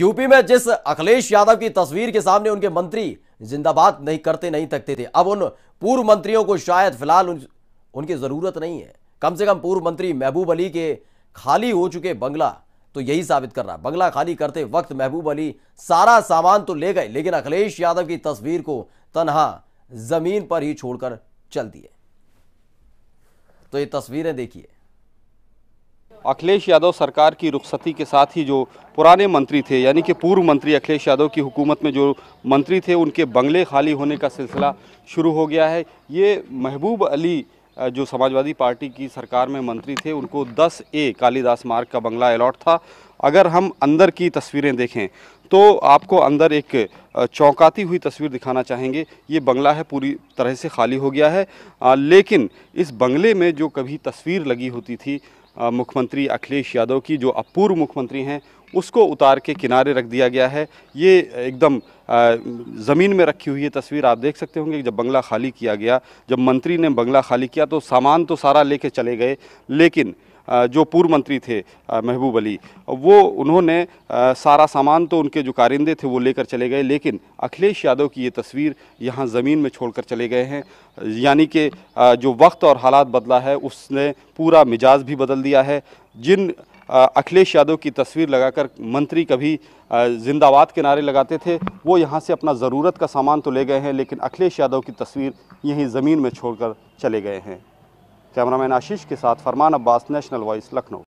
UP में जिस अखिलेश यादव की तस्वीर के सामने उनके मंत्री जिंदाबाद नहीं करते नहीं तकते थे अब उन पूर्व मंत्रियों को शायद फिलहाल उन, उनकी जरूरत नहीं है कम से कम पूर्व मंत्री महबूब अली के खाली हो चुके बंगला तो यही साबित कर रहा है बंगला खाली करते वक्त महबूब अली सारा सामान तो ले गए लेकिन अखिलेश यादव की तस्वीर को तनहा जमीन पर ही छोड़कर चल दिए तो ये तस्वीरें देखिए अखिलेश यादव सरकार की रुखसती के साथ ही जो पुराने मंत्री थे यानी कि पूर्व मंत्री अखिलेश यादव की हुकूमत में जो मंत्री थे उनके बंगले खाली होने का सिलसिला शुरू हो गया है ये महबूब अली जो समाजवादी पार्टी की सरकार में मंत्री थे उनको 10 ए कालीदास मार्ग का बंगला अलॉट था अगर हम अंदर की तस्वीरें देखें तो आपको अंदर एक चौंकाती हुई तस्वीर दिखाना चाहेंगे ये बंगला है पूरी तरह से खाली हो गया है लेकिन इस बंगले में जो कभी तस्वीर लगी होती थी मुख्यमंत्री अखिलेश यादव की जो अपूर्व मुख्यमंत्री हैं उसको उतार के किनारे रख दिया गया है ये एकदम ज़मीन में रखी हुई है तस्वीर आप देख सकते होंगे जब बंगला खाली किया गया जब मंत्री ने बंगला खाली किया तो सामान तो सारा ले चले गए लेकिन जो पूर्व मंत्री थे महबूब अली वो उन्होंने सारा सामान तो उनके जो कारिंदे थे वो लेकर चले गए लेकिन अखिलेश यादव की ये तस्वीर यहाँ ज़मीन में छोड़कर चले गए हैं यानी कि जो वक्त और हालात बदला है उसने पूरा मिजाज भी बदल दिया है जिन अखिलेश यादव की तस्वीर लगाकर मंत्री कभी जिंदाबाद के नारे लगाते थे वो यहाँ से अपना ज़रूरत का सामान तो ले गए हैं लेकिन अखिलेश यादव की तस्वीर यहीं ज़मीन में छोड़कर चले गए हैं कैमरामैन आशीष के साथ फरमान अब्बास नेशनल वॉइस लखनऊ